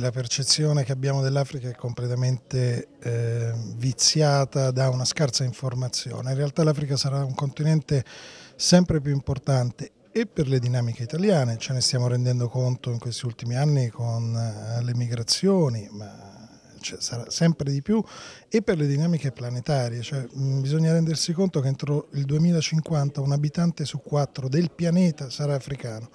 La percezione che abbiamo dell'Africa è completamente eh, viziata da una scarsa informazione. In realtà l'Africa sarà un continente sempre più importante e per le dinamiche italiane, ce ne stiamo rendendo conto in questi ultimi anni con eh, le migrazioni, ma cioè, sarà sempre di più, e per le dinamiche planetarie, cioè, mm, bisogna rendersi conto che entro il 2050 un abitante su quattro del pianeta sarà africano.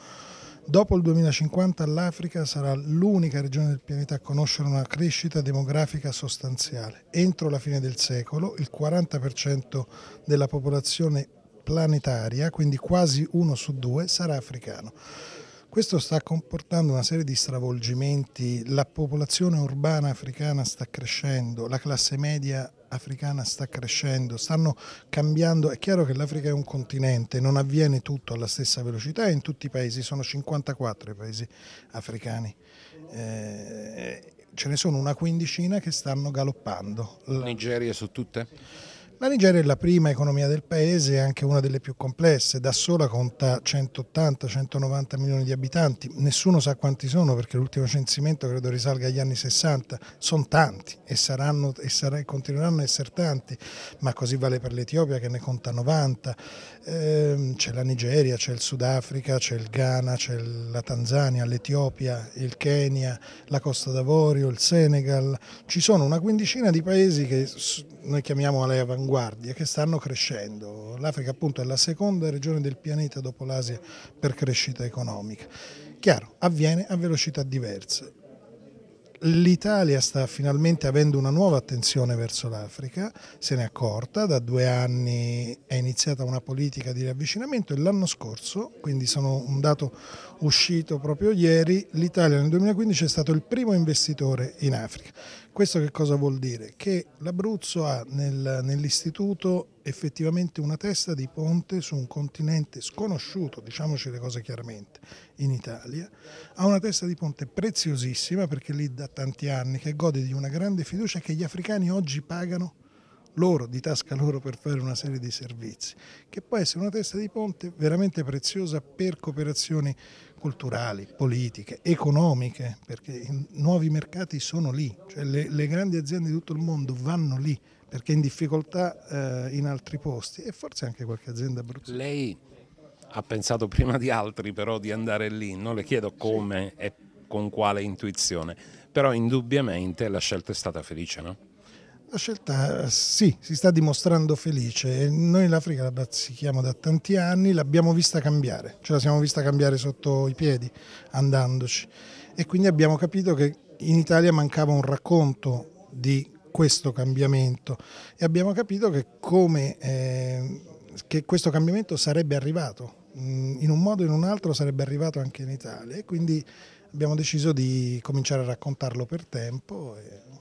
Dopo il 2050 l'Africa sarà l'unica regione del pianeta a conoscere una crescita demografica sostanziale. Entro la fine del secolo il 40% della popolazione planetaria, quindi quasi uno su due, sarà africano. Questo sta comportando una serie di stravolgimenti, la popolazione urbana africana sta crescendo, la classe media africana sta crescendo, stanno cambiando, è chiaro che l'Africa è un continente, non avviene tutto alla stessa velocità in tutti i paesi, sono 54 i paesi africani. Eh, ce ne sono una quindicina che stanno galoppando. Nigeria su tutte? La Nigeria è la prima economia del paese e anche una delle più complesse, da sola conta 180-190 milioni di abitanti, nessuno sa quanti sono perché l'ultimo censimento credo risalga agli anni 60, sono tanti e, saranno, e saranno, continueranno a essere tanti, ma così vale per l'Etiopia che ne conta 90, ehm, c'è la Nigeria, c'è il Sudafrica, c'è il Ghana, c'è la Tanzania, l'Etiopia, il Kenya, la Costa d'Avorio, il Senegal, ci sono una quindicina di paesi che noi chiamiamo alle avanguardie avanguardie che stanno crescendo. L'Africa appunto è la seconda regione del pianeta dopo l'Asia per crescita economica. Chiaro, avviene a velocità diverse l'Italia sta finalmente avendo una nuova attenzione verso l'Africa, se ne è accorta, da due anni è iniziata una politica di riavvicinamento e l'anno scorso, quindi sono un dato uscito proprio ieri, l'Italia nel 2015 è stato il primo investitore in Africa. Questo che cosa vuol dire? Che l'Abruzzo ha nel, nell'istituto effettivamente una testa di ponte su un continente sconosciuto, diciamoci le cose chiaramente, in Italia, ha una testa di ponte preziosissima perché lì da tanti anni che gode di una grande fiducia che gli africani oggi pagano loro, di tasca loro per fare una serie di servizi, che può essere una testa di ponte veramente preziosa per cooperazioni culturali, politiche, economiche, perché i nuovi mercati sono lì, cioè le, le grandi aziende di tutto il mondo vanno lì perché in difficoltà eh, in altri posti e forse anche qualche azienda abruzzese. Lei ha pensato prima di altri però di andare lì, non le chiedo come sì. e con quale intuizione, però indubbiamente la scelta è stata felice, no? La scelta sì, si sta dimostrando felice. Noi l'Africa la bazzichiamo da tanti anni, l'abbiamo vista cambiare, ce la siamo vista cambiare sotto i piedi andandoci e quindi abbiamo capito che in Italia mancava un racconto di questo cambiamento e abbiamo capito che, come, eh, che questo cambiamento sarebbe arrivato, mm, in un modo o in un altro sarebbe arrivato anche in Italia e quindi abbiamo deciso di cominciare a raccontarlo per tempo. E